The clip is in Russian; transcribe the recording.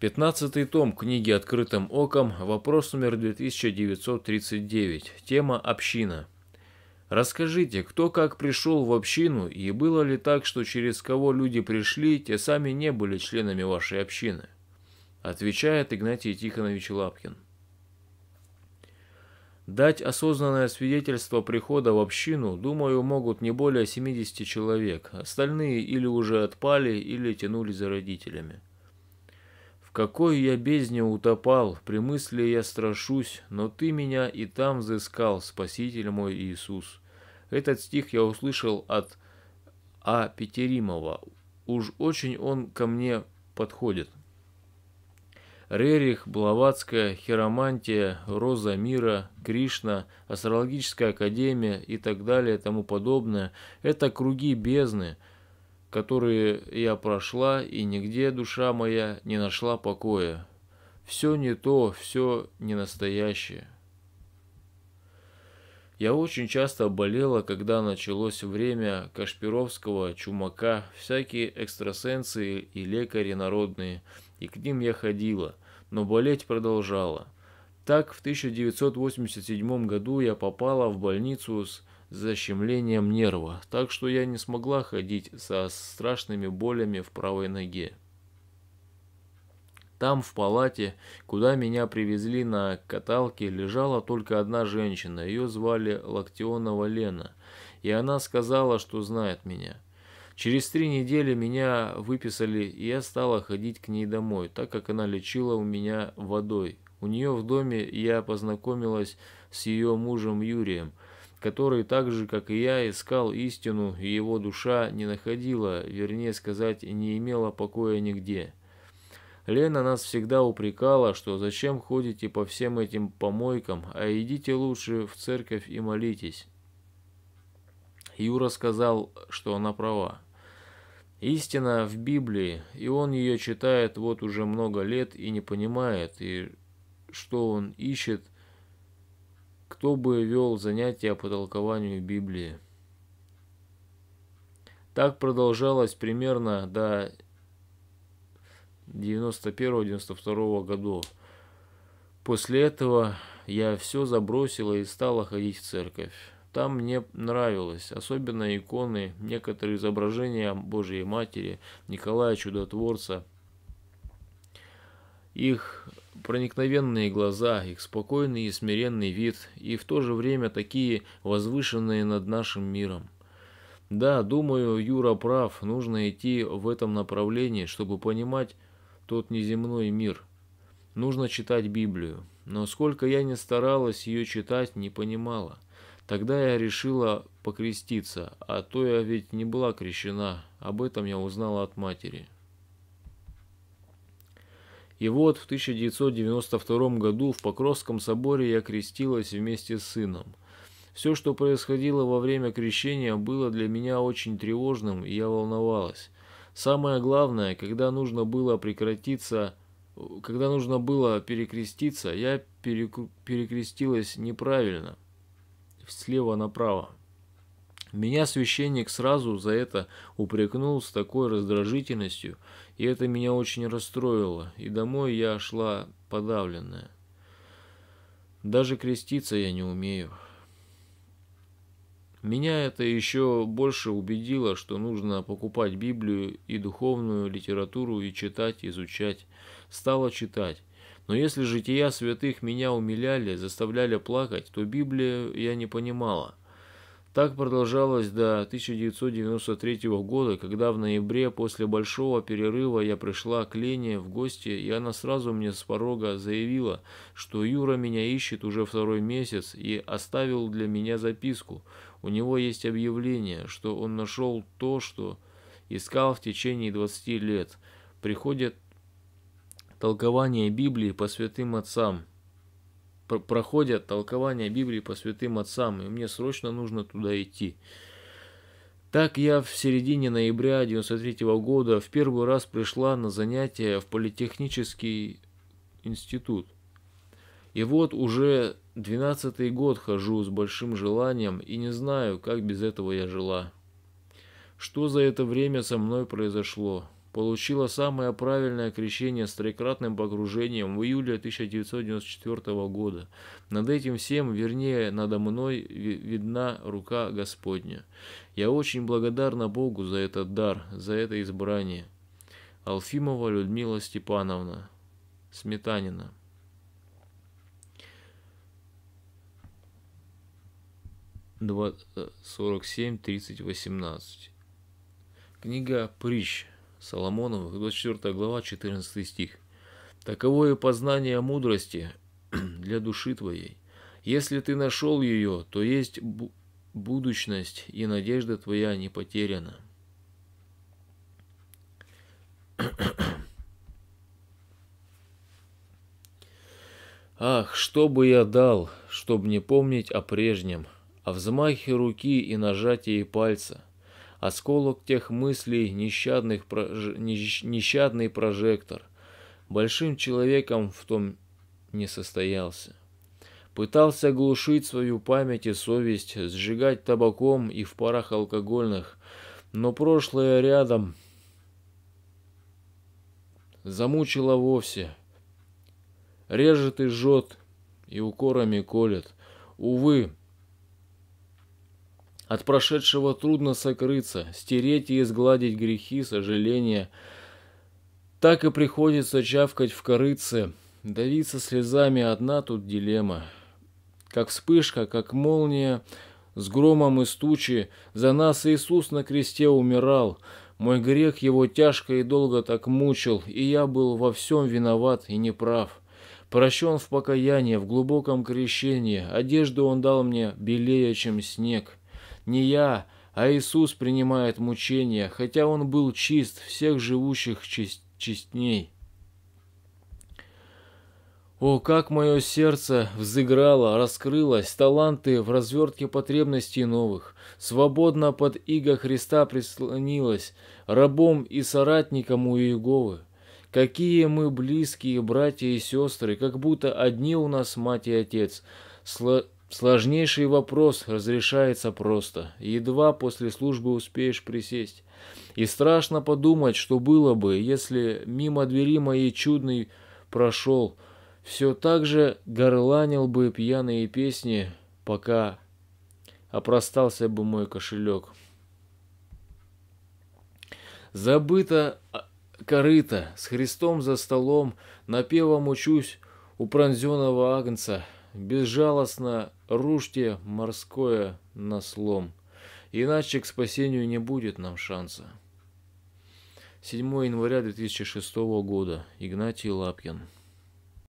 Пятнадцатый том книги «Открытым оком», вопрос номер 2939, тема «Община». Расскажите, кто как пришел в общину и было ли так, что через кого люди пришли, те сами не были членами вашей общины? Отвечает Игнатий Тихонович Лапкин. Дать осознанное свидетельство прихода в общину, думаю, могут не более 70 человек, остальные или уже отпали, или тянули за родителями какой я бездне утопал, при мысли я страшусь, но ты меня и там взыскал, Спаситель мой Иисус. Этот стих я услышал от А. Петеримова. Уж очень он ко мне подходит. Рерих, Блаватская, Хиромантия, Роза Мира, Кришна, Астрологическая Академия и так далее и тому подобное – это круги бездны – которые я прошла, и нигде душа моя не нашла покоя. Все не то, все не настоящее. Я очень часто болела, когда началось время Кашпировского, Чумака, всякие экстрасенсы и лекари народные, и к ним я ходила, но болеть продолжала. Так в 1987 году я попала в больницу с защемлением нерва, так что я не смогла ходить со страшными болями в правой ноге. Там, в палате, куда меня привезли на каталке, лежала только одна женщина. Ее звали Лактионова Лена, и она сказала, что знает меня. Через три недели меня выписали, и я стала ходить к ней домой, так как она лечила у меня водой. У нее в доме я познакомилась с ее мужем Юрием – который так же, как и я, искал истину, и его душа не находила, вернее сказать, не имела покоя нигде. Лена нас всегда упрекала, что зачем ходите по всем этим помойкам, а идите лучше в церковь и молитесь. Юра сказал, что она права. Истина в Библии, и он ее читает вот уже много лет и не понимает, и что он ищет, кто бы вел занятия по толкованию Библии. Так продолжалось примерно до 91-92 годов. После этого я все забросила и стала ходить в церковь. Там мне нравилось, особенно иконы, некоторые изображения Божьей Матери, Николая Чудотворца. Их проникновенные глаза, их спокойный и смиренный вид, и в то же время такие возвышенные над нашим миром. Да, думаю, Юра прав, нужно идти в этом направлении, чтобы понимать тот неземной мир. Нужно читать Библию. Но сколько я не старалась ее читать, не понимала. Тогда я решила покреститься, а то я ведь не была крещена, об этом я узнала от матери. И вот в 1992 году в Покровском соборе я крестилась вместе с сыном. Все, что происходило во время крещения, было для меня очень тревожным, и я волновалась. Самое главное, когда нужно было прекратиться, когда нужно было перекреститься, я перекрестилась неправильно, слева направо. Меня священник сразу за это упрекнул с такой раздражительностью, и это меня очень расстроило, и домой я шла подавленная. Даже креститься я не умею. Меня это еще больше убедило, что нужно покупать Библию и духовную литературу и читать, изучать. Стало читать. Но если жития святых меня умиляли, заставляли плакать, то Библию я не понимала – так продолжалось до 1993 года, когда в ноябре после большого перерыва я пришла к Лене в гости, и она сразу мне с порога заявила, что Юра меня ищет уже второй месяц и оставил для меня записку. У него есть объявление, что он нашел то, что искал в течение 20 лет. Приходят толкования Библии по святым отцам – проходят толкование Библии по святым отцам, и мне срочно нужно туда идти. Так я в середине ноября 1993 года в первый раз пришла на занятия в политехнический институт. И вот уже 12 год хожу с большим желанием и не знаю, как без этого я жила. Что за это время со мной произошло? получила самое правильное крещение с трикратным погружением в июле 1994 года. Над этим всем, вернее, надо мной видна рука Господня. Я очень благодарна Богу за этот дар, за это избрание. Алфимова Людмила Степановна. Сметанина. Э, сорок семь тридцать восемнадцать. Книга «Притч» Соломонов, 24 глава, 14 стих. Таково и познание мудрости для души твоей. Если ты нашел ее, то есть будущность, и надежда твоя не потеряна. Ах, что бы я дал, чтобы не помнить о прежнем, о взмахе руки и нажатии пальца – Осколок тех мыслей, нещадных, прож... нещадный прожектор. Большим человеком в том не состоялся. Пытался глушить свою память и совесть, сжигать табаком и в парах алкогольных, но прошлое рядом замучило вовсе. Режет и жжет, и укорами колет. Увы, от прошедшего трудно сокрыться, стереть и изгладить грехи, сожаления. Так и приходится чавкать в корыце, давиться слезами, одна тут дилемма. Как вспышка, как молния, с громом и стучи, за нас Иисус на кресте умирал. Мой грех его тяжко и долго так мучил, и я был во всем виноват и неправ. Прощен в покаянии, в глубоком крещении, одежду он дал мне белее, чем снег». Не я, а Иисус принимает мучения, хотя он был чист всех живущих чест честней. О, как мое сердце взыграло, раскрылось, таланты в развертке потребностей новых, свободно под иго Христа прислонилось, рабом и соратником у Иеговы. Какие мы близкие братья и сестры, как будто одни у нас мать и отец. Сложнейший вопрос разрешается просто. Едва после службы успеешь присесть. И страшно подумать, что было бы, если мимо двери моей чудный прошел. Все так же горланил бы пьяные песни, пока опростался бы мой кошелек. Забыто а, корыто, с Христом за столом, напевом учусь у пронзенного агнца – безжалостно рушьте морское на слом, иначе к спасению не будет нам шанса. 7 января 2006 года. Игнатий Лапкин.